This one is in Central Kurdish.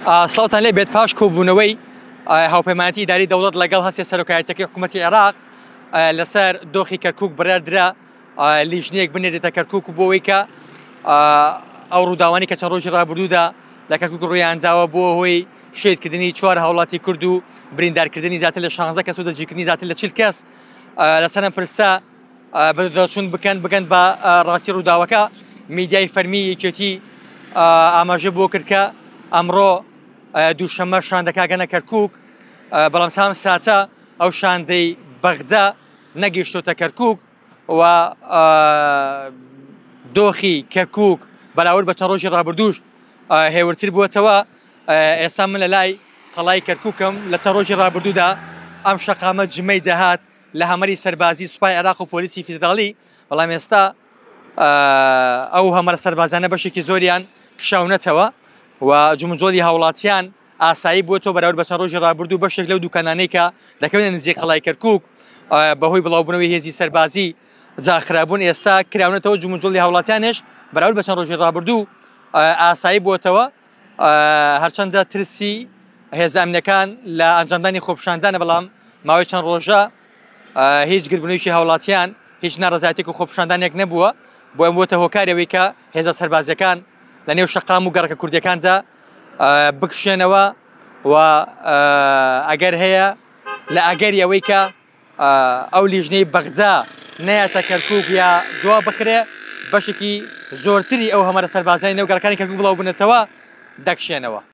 سلاوتان لێ بێت پاش کۆبوونەوەی هاوپەیمانەتی داری دەوڵەت لەگەڵ هەستێ سەرۆکایەتەکەی حکوومەتتی عێراق لەسەر دۆخی کەرکک بڕاردرا لیژنەیەک بنێرێتە کەرکک و بۆەوەی کە ئەو ڕووداوانی کە چەند ڕۆژی ڕابردوودا لە کەرکک ڕوویانداوە بۆ هۆی شێتکردنی چوار هاوڵاتی کورد و بریندارکردنی زیاتر لە 16 کەس و دەجیکردنی زیاتر لە چل کەس لەسەرە پرسا بەدەچون بکەن بگەن بە ڕاستی ڕووداوەکە میدیای فەرمی یەکێتی ئاماژە بۆ کردکە ئەمڕۆ دووشەمە شاندەکگەنە کەرکک بەڵام سام ساتە ئەو شاندەی بەغدا نەگەیشتۆتە کەرکک و دۆخی کەرکک بەلاور بە ڕۆژی ڕابردوش هێورتر بووەتەوە ئێستا من لە لای قەڵای کەرککم لە تە ڕۆژی ڕابردوودا ئەم شەقامە جمەی دەهات لە هەمەری سەربازی سوپای عراق و پۆلیسی فیداڵی بەڵام ئێستا ئەو هەمەرە سەربازانە بەشێکی زۆریان کشاونەتەوە و جمجۆلی هاوڵاتیان ئاسایی بۆ تۆ بەراورد بە چەند ڕۆژی ڕابرد و بەشێک لەو دوکانانێکە دەکەوێت نزیک قەڵای کەرکک بەهۆی بڵاوبوونەوەی هێزی سەربازی جاخرابوون ئێستا کراونەتەوە جمجۆلی هاوڵاتیانش بەراورد بە چەند ڕۆژی ڕابردوو ئاسایی بۆتەوە هەرچەندە ترسی هێزامینەکان لە ئەنجامدانی خۆپشاندانە بەڵام ماوەی چەند ڕۆژە هیچ گربنویشی هاوڵاتیان هیچ ناڕزایەتی و خۆپشاندانێک نەبووە بۆ ئەم بۆتە هۆکارەوەی کە هێزە سەربازەکان لە نێو شقام و گەڕکە کوردیەکاندا بکشێنەوە و ئەگەر هەیە لە ئەگەری ئەوەی کە ئەو لیژنەی بەغدا نەیەتە کەرکک یا دوا بکرێ بەشێکی زۆرتری ئەو هەمەرە سەربازانی نێو گەڕەکانی کەرکک بڵاو بنێتەوە دەکشێنەوە